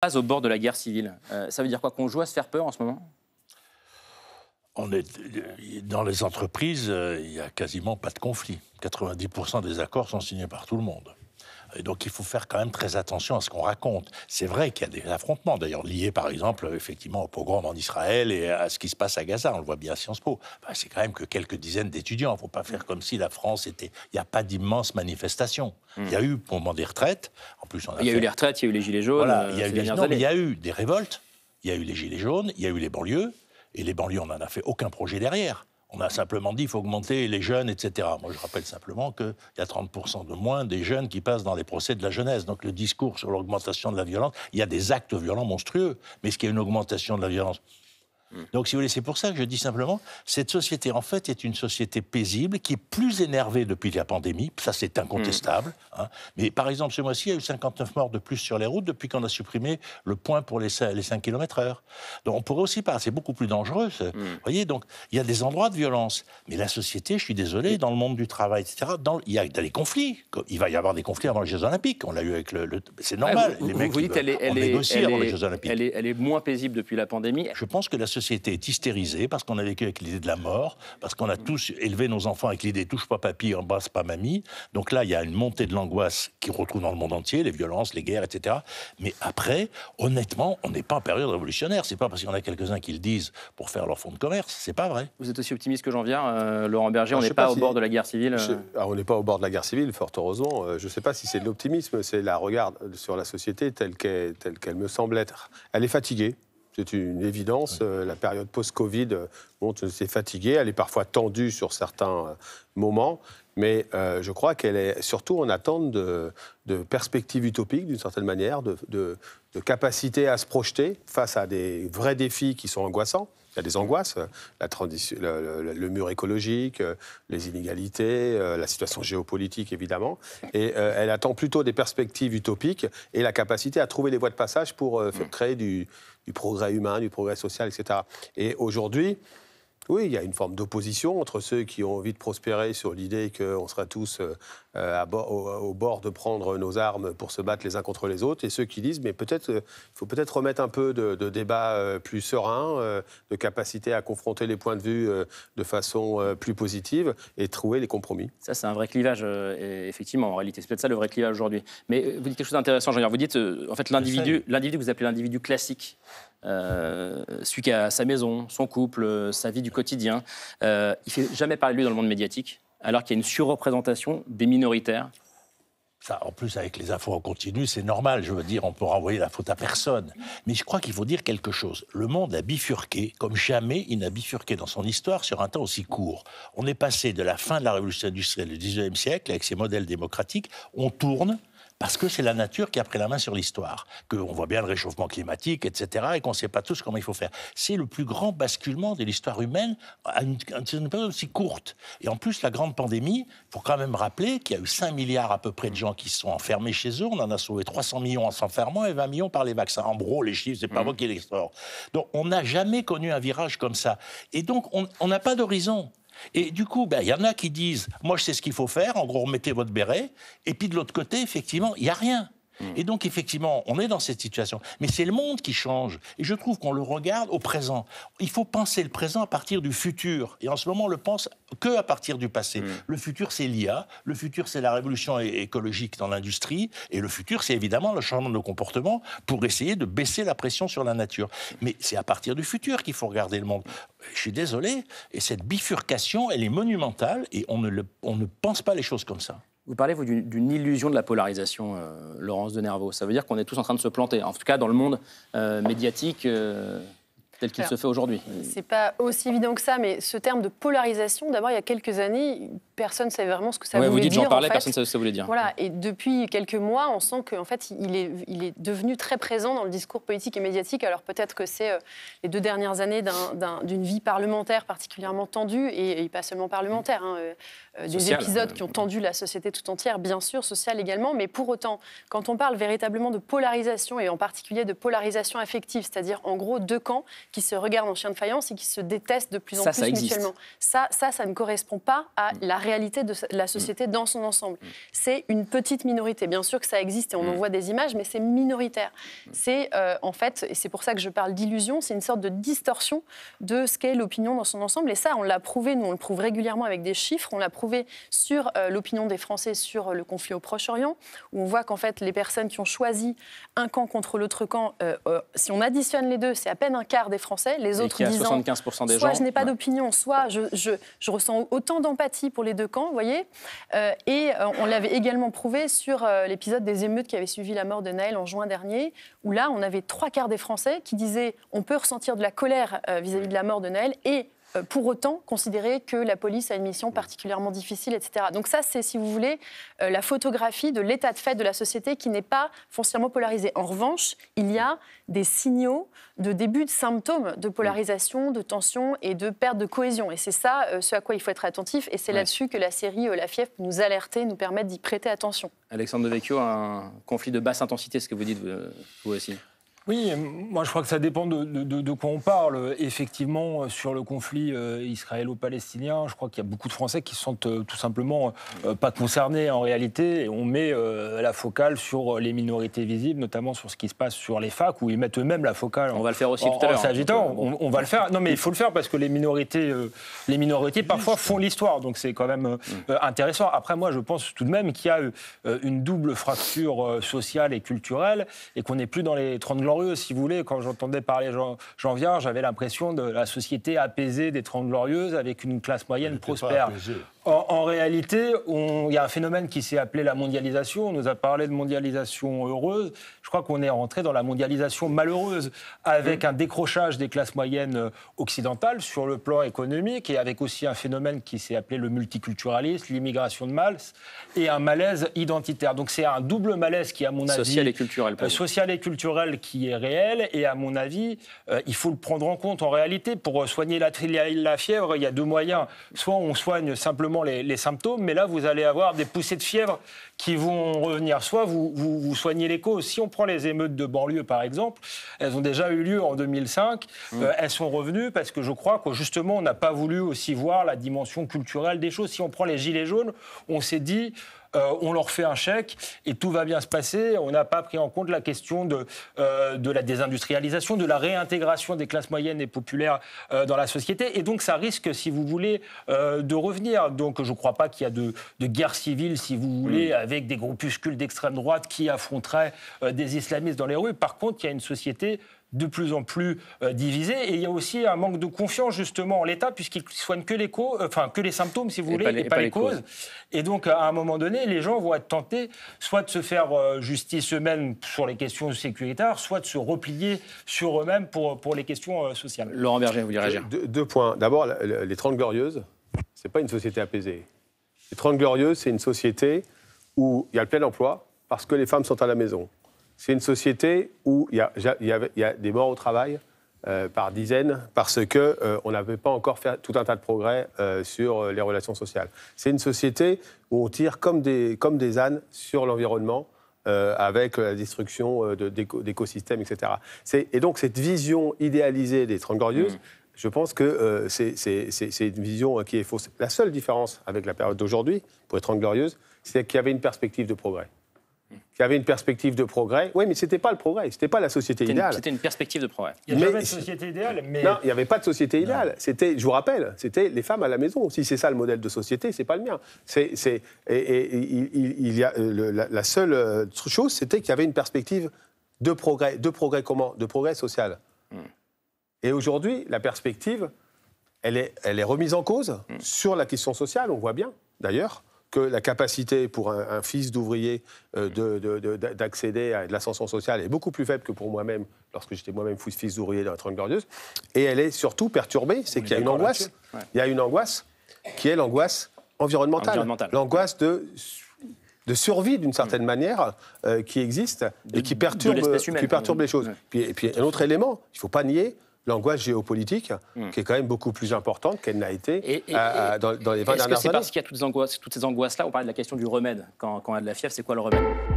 pas au bord de la guerre civile. Euh, ça veut dire quoi Qu'on joue à se faire peur en ce moment on est, euh, dans les entreprises, euh, il n'y a quasiment pas de conflit. 90% des accords sont signés par tout le monde donc il faut faire quand même très attention à ce qu'on raconte. C'est vrai qu'il y a des affrontements, d'ailleurs liés par exemple effectivement au pogrom en Israël et à ce qui se passe à Gaza, on le voit bien à Sciences Po. c'est quand même que quelques dizaines d'étudiants, il ne faut pas faire comme si la France était... Il n'y a pas d'immenses manifestations. Hmm. Il y a eu au moment des retraites, en plus on a... Il y a eu les retraites, il y a eu les gilets jaunes. Euh, il y a eu il y a eu des révoltes, il y a eu les gilets jaunes, il y a eu les banlieues, et les banlieues, on n'en a fait aucun projet derrière. On a simplement dit qu'il faut augmenter les jeunes, etc. Moi, je rappelle simplement qu'il y a 30% de moins des jeunes qui passent dans les procès de la jeunesse. Donc le discours sur l'augmentation de la violence, il y a des actes violents monstrueux, mais est-ce qu'il y a une augmentation de la violence Hmm. Donc, si vous voulez, c'est pour ça que je dis simplement, cette société, en fait, est une société paisible qui est plus énervée depuis la pandémie. Ça, c'est incontestable. Hmm. Hein. Mais par exemple, ce mois-ci, il y a eu 59 morts de plus sur les routes depuis qu'on a supprimé le point pour les 5, km/h. Donc, on pourrait aussi pas. C'est beaucoup plus dangereux. Hmm. Vous voyez, donc, il y a des endroits de violence. Mais la société, je suis désolé, dans le monde du travail, etc., dans, il y a des conflits. Il va y avoir des conflits avant les Jeux Olympiques. On l'a eu avec le. c'est ah, normal. vous, les mecs, dites, elle est, moins paisible depuis la pandémie. Je pense que la société est hystérisée parce qu'on a vécu avec l'idée de la mort, parce qu'on a mm. tous élevé nos enfants avec l'idée touche pas papy, embrasse pas mamie. Donc là, il y a une montée de l'angoisse qui retrouve dans le monde entier, les violences, les guerres, etc. Mais après, honnêtement, on n'est pas en période révolutionnaire. C'est pas parce qu'il y en a quelques-uns qui le disent pour faire leur fonds de commerce. C'est pas vrai. Vous êtes aussi optimiste que j'en viens euh, Laurent Berger. on n'est pas, au bord de la guerre civile. Euh. on n'est pas au bord de la guerre civile, fort heureusement. Euh, je ne sais pas si c'est de l'optimisme, c'est la regard sur la société telle qu'elle me semble être. Elle est fatiguée c'est une évidence. Euh, la période post-Covid, euh, on s'est fatiguée, elle est parfois tendue sur certains euh, moments, mais je crois qu'elle est surtout en attente de, perspectives utopiques, d'une certaine manière, de capacité à se projeter face à des vrais défis qui sont angoissants y a des angoisses, la transition, le, mur écologique, euh, les inégalités, euh, la situation géopolitique évidemment. Et euh, elle attend plutôt des perspectives utopiques et la capacité à trouver les voies de passage pour mm. créer du, du, progrès humain, du progrès social, etc. Et aujourd'hui, oui, il y a une forme d'opposition entre ceux qui ont envie de prospérer sur l'idée qu'on sera tous euh, au, bord de prendre nos armes pour se battre les uns contre les autres, et ceux qui disent mais peut-être euh, il faut peut-être remettre un peu de, débat euh, plus serein, de capacité à confronter les points de vue de façon plus positive et trouver les compromis. Ça c'est un vrai clivage effectivement en réalité, c'est peut-être ça le vrai clivage aujourd'hui. Mais vous dites quelque chose d'intéressant, jean Vous dites en fait l'individu, l'individu vous appelez l'individu classique euh, celui qui a sa maison, son couple, sa vie du quotidien. Euh, il ne fait jamais parler de lui dans le monde médiatique, alors qu'il y a une surreprésentation des minoritaires. Ça, en plus, avec les infos en continu, c'est normal. Je veux dire, on peut renvoyer la faute à personne. Mais je crois qu'il faut dire quelque chose. Le monde a bifurqué comme jamais il n'a bifurqué dans son histoire sur un temps aussi court. On est passé de la fin de la révolution industrielle du 19e siècle, avec ses modèles démocratiques, on tourne parce que c'est la nature qui a pris la main sur l'histoire, qu'on voit bien le réchauffement climatique, etc., et qu'on ne sait pas tous comment il faut faire. C'est le plus grand basculement de l'histoire humaine à une, période aussi courte. Et en plus, la grande pandémie, il faut quand même rappeler qu'il y a eu 5 milliards à peu près de gens qui sont enfermés chez eux. On en a sauvé 300 millions en s'enfermant et 20 millions par les vaccins. En gros, les chiffres, c'est pas mmh. moi qui les sort. Donc, on n'a jamais connu un virage comme ça. Et donc, on n'a pas d'horizon. Et du coup, ben, il y en a qui disent, moi je sais ce qu'il faut faire, en gros remettez votre béret, et puis de l'autre côté, effectivement, il n'y a rien. Et donc, effectivement, on est dans cette situation. Mais c'est le monde qui change. Et je trouve qu'on le regarde au présent. Il faut penser le présent à partir du futur. Et en ce moment, on le pense que à partir du passé. Mm. Le futur, c'est l'IA. Le futur, c'est la révolution écologique dans l'industrie. Et le futur, c'est évidemment le changement de comportement pour essayer de baisser la pression sur la nature. Mais c'est à partir du futur qu'il faut regarder le monde. Je suis désolé. Et cette bifurcation, elle est monumentale. Et on ne pense pas les choses comme ça. Vous parlez, vous, d'une illusion de la polarisation, euh, Laurence de Nervo. Ça veut dire qu'on est tous en train de se planter, en tout cas dans le monde euh, médiatique euh, tel qu'il se fait aujourd'hui. C'est pas aussi évident que ça, mais ce terme de polarisation, d'abord, il y a quelques années, personne ne savait vraiment ce que ça voulait dire. Vous dites, j'en parlais, personne ne savait ce que ça voulait dire. Voilà, mm. et depuis quelques mois, on sent qu'en fait, il est, il est devenu très présent dans le discours politique et médiatique. Alors peut-être que c'est euh, les deux dernières années d'une vie parlementaire particulièrement tendue, et, pas seulement parlementaire, hein, euh, euh, des épisodes qui ont mm. tendu la société tout entière, bien sûr, sociale également, mais pour autant, quand on parle véritablement de polarisation, et en particulier de polarisation affective, c'est-à-dire en gros deux camps qui se regardent en chien de faïence et qui se détestent de plus en plus mutuellement, ça, ça, ça ne correspond pas à mm. la réalité de la société mm. dans son ensemble. Mm. C'est une petite minorité. Bien sûr que ça existe et on en mm. voit des images, mais c'est minoritaire. C'est euh, en fait, et c'est pour ça que je parle d'illusion, c'est une sorte de distorsion de ce qu'est l'opinion dans son ensemble. Et ça, on l'a prouvé, nous on le prouve régulièrement avec des chiffres, on l'a prouvé sur euh, l'opinion des Français sur le conflit au Proche-Orient, où on voit qu'en fait les personnes qui ont choisi un camp contre l'autre camp, euh, si on additionne les deux, c'est à peine un quart des Français. Les autres disant 75% des soit gens. je n'ai pas d'opinion, soit je, je, je ressens autant d'empathie pour les de camps, vous voyez. Euh, et euh, on l'avait également prouvé sur euh, l'épisode des émeutes qui avait suivi la mort de Naël en juin dernier, où là, on avait trois quarts des Français qui disaient on peut ressentir de la colère vis-à-vis -vis de la mort de Naël et euh, pour autant considérer que la police a une mission particulièrement difficile, etc. Donc ça, c'est, si vous voulez, euh, la photographie de l'état de fait de la société qui n'est pas foncièrement polarisée. En revanche, il y a des signaux de début de symptômes de polarisation, de tension et de perte de cohésion. Et c'est ça euh, ce à quoi il faut être attentif. Et c'est là-dessus que la série La Fief peut nous alerter, nous permettre d'y prêter attention. Alexandre Devecchio, un conflit de basse intensité, ce que vous dites vous aussi oui, moi je crois que ça dépend de, quoi on parle. Effectivement, euh, sur le conflit euh, israélo-palestinien, je crois qu'il y a beaucoup de Français qui se sentent euh, tout simplement pas concernés en réalité. on met la focale sur les minorités visibles, notamment sur ce qui se passe sur les facs, où ils mettent eux-mêmes la focale. On va le faire aussi tout à l'heure. Hein, on, on, va le faire. Non, mais il faut le faire parce que les minorités, les minorités parfois font l'histoire. Donc c'est quand même mm. intéressant. Après, moi je pense tout de même qu'il y a une double fracture sociale et culturelle et qu'on n'est plus dans les 30 si vous voulez, quand j'entendais parler Jean, j'avais l'impression de la société apaisée des Trente Glorieuses avec une classe moyenne prospère. En, réalité, il y a un phénomène qui s'est appelé la mondialisation. On nous a parlé de mondialisation heureuse. Je crois qu'on est rentré dans la mondialisation malheureuse, avec un décrochage des classes moyennes euh, occidentales sur le plan économique et avec aussi un phénomène qui s'est appelé le multiculturalisme, l'immigration de masse et un malaise identitaire. Donc c'est un double malaise qui, à mon avis, social et culturel, euh, social et culturel qui réel. Et à mon avis, euh, il faut le prendre en compte en réalité. Pour euh, soigner la, la fièvre, il y a deux moyens. Soit on soigne simplement les, symptômes, mais là, vous allez avoir des poussées de fièvre qui vont revenir. Soit vous, vous, soignez les causes. Si on prend les émeutes de banlieue, par exemple, elles ont déjà eu lieu en 2005. Mmh. Euh, elles sont revenues parce que je crois que justement, on n'a pas voulu aussi voir la dimension culturelle des choses. Si on prend les gilets jaunes, on s'est dit... Euh, on leur fait un chèque et tout va bien se passer. On n'a pas pris en compte la question de, euh, la désindustrialisation, de la réintégration des classes moyennes et populaires euh, dans la société. Et donc ça risque, si vous voulez, de revenir. Donc je ne crois pas qu'il y a de, guerre civile, si vous voulez, mm. avec des groupuscules d'extrême droite qui affronteraient des islamistes dans les rues. Par contre, il y a une société de plus en plus euh, divisés divisé. Et il y a aussi un manque de confiance justement en l'État, puisqu'il ne soigne que les, euh, que les symptômes, si vous voulez, et pas les, causes. Et donc, à un moment donné, les gens vont être tentés soit de se faire euh, justice eux-mêmes sur les questions sécuritaires, soit de se replier sur eux-mêmes pour, les questions sociales. Laurent Berger, vous voulez deux, deux points. D'abord, les 30 Glorieuses, ce n'est pas une société apaisée. Les 30 Glorieuses, c'est une société où il y a le plein emploi parce que les femmes sont à la maison c'est une société où il y, a, des morts au travail euh, par dizaines parce qu'on euh, on n'avait pas encore fait tout un tas de progrès euh, sur les relations sociales. C'est une société où on tire comme des, comme des ânes sur l'environnement. avec la destruction d'écosystèmes, etc. Et donc cette vision idéalisée des Trente Glorieuses, mm. je pense que c'est une vision qui est fausse. La seule différence avec la période d'aujourd'hui, pour être glorieuse, c'est qu'il y avait une perspective de progrès qui avait une perspective de progrès. Oui, mais ce n'était pas le progrès, ce n'était pas la société idéale. C'était une perspective de progrès. Il n'y avait pas de société idéale, mais... Non, il n'y avait pas de société idéale. C'était, je vous rappelle, c'était les femmes à la maison. Si c'est ça le modèle de société, c'est pas le mien. C'est, il, y a, euh, la, seule euh, chose, c'était qu'il y avait une perspective de progrès. De progrès comment De progrès social. Hmm. Et aujourd'hui, la perspective, elle est, elle est remise en cause hmm. sur la question sociale, on voit bien, d'ailleurs que la capacité pour un, fils d'ouvrier euh, d'accéder à de l'ascension sociale est beaucoup plus faible que pour moi-même, lorsque j'étais moi-même fils d'ouvrier dans la Trente Glorieuse. Et elle est surtout perturbée, c'est qu'il y a une angoisse. Il y a une angoisse qui est l'angoisse environnementale. L'angoisse de de survie d'une certaine mm. manière euh, qui existe et qui perturbe, qui perturbe les choses. et puis un autre élément, il ne faut pas nier, l'angoisse géopolitique, hmm. qui est quand même beaucoup plus importante qu'elle n'a été euh, euh, dans, les 20 dernières années. ce que c'est parce qu'il y a toutes, ces angoisses-là On parlait de la question du remède. Quand, quand on a de la fièvre, c'est quoi le remède